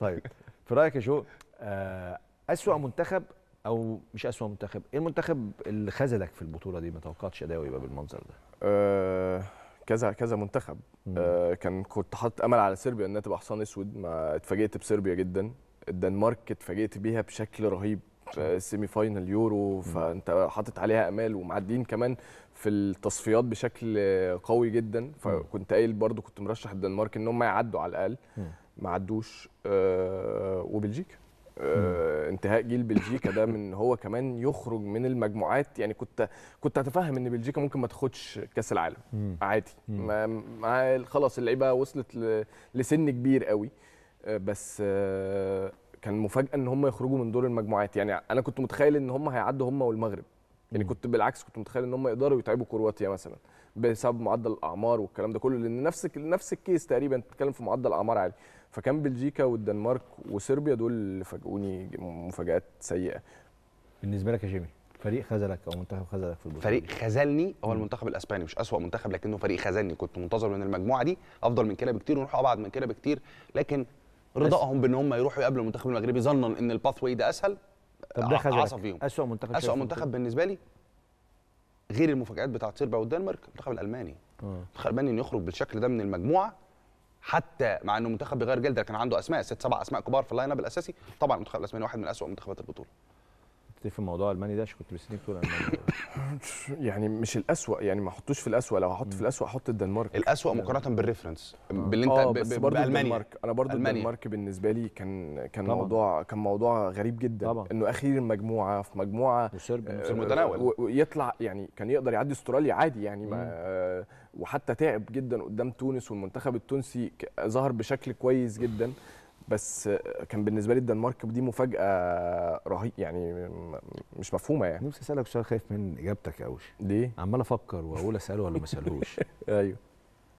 طيب في رايك يا شو آه، اسوا منتخب او مش اسوا منتخب ايه المنتخب اللي خذلك في البطوله دي ما توقعتش اداؤه يبقى بالمنظر ده آه، كذا كذا منتخب أه كان كنت حاطط امل على صربيا انها تبقى حصان اسود ما اتفاجئت بصربيا جدا الدنمارك اتفاجئت بيها بشكل رهيب سيمي فاينل يورو فانت حاطط عليها امال ومعديين كمان في التصفيات بشكل قوي جدا فكنت قايل برضو كنت مرشح الدنمارك ان هم يعدوا على الاقل ما عدوش آه، وبلجيكا آه، انتهاء جيل بلجيكا ده من هو كمان يخرج من المجموعات يعني كنت كنت اتفهم ان بلجيكا ممكن ما تاخدش كاس العالم عادي ما خلاص اللعيبه وصلت لسن كبير قوي آه، بس كان مفاجاه ان هم يخرجوا من دور المجموعات يعني انا كنت متخيل ان هم هيعدوا هم والمغرب يعني كنت بالعكس كنت متخيل ان هم يقدروا يتعبوا كرواتيا مثلا بسبب معدل الاعمار والكلام ده كله لان نفس نفس الكيس تقريبا بتتكلم في معدل اعمار عالي فكان بلجيكا والدنمارك وصربيا دول اللي فاجئوني مفاجات سيئه بالنسبه لك يا جيمي فريق خذلك او منتخب خذلك في البطوله فريق خذلني هو المنتخب الاسباني مش اسوا منتخب لكنه فريق خذلني كنت منتظر من المجموعه دي افضل من كده بكتير ونروح ابعد من كده بكتير لكن رضاهم بان هم يروحوا يقابلوا المنتخب المغربي ظنا ان الباث واي ده اسهل فيهم اسوء منتخب اسوء منتخب بالنسبه لي غير المفاجات بتاعت صربيا والدنمارك المنتخب الالماني آه. المنتخب الالماني انه يخرج بالشكل ده من المجموعه حتى مع انه منتخب بيغير جلده كان عنده اسماء ست سبع اسماء كبار في اللاين اب الاساسي طبعا المنتخب الالماني واحد من اسوء منتخبات البطوله في موضوع الماني ده عشان كنت مستنيك تقول يعني مش الاسوء يعني ما احطوش في الاسوء لو هحط في الاسوء احط الدنمارك الاسوء مقارنه بالريفرنس آه. باللي انت آه، برضو الدنمارك انا ألمانيا. الدنمارك بالنسبه لي كان كان طبعًا. موضوع كان موضوع غريب جدا طبعًا. انه اخير مجموعه في مجموعه في المتناول آه، ويطلع يعني كان يقدر يعدي استراليا عادي يعني ما وحتى تعب جدا قدام تونس والمنتخب التونسي ظهر بشكل كويس جدا بس كان بالنسبه لي الدنمارك دي مفاجاه رهيب يعني مش مفهومه يعني نفسي اسالك سؤال خايف من اجابتك قوي ليه؟ عمال افكر واقول اساله ولا ما اسالهوش ايوه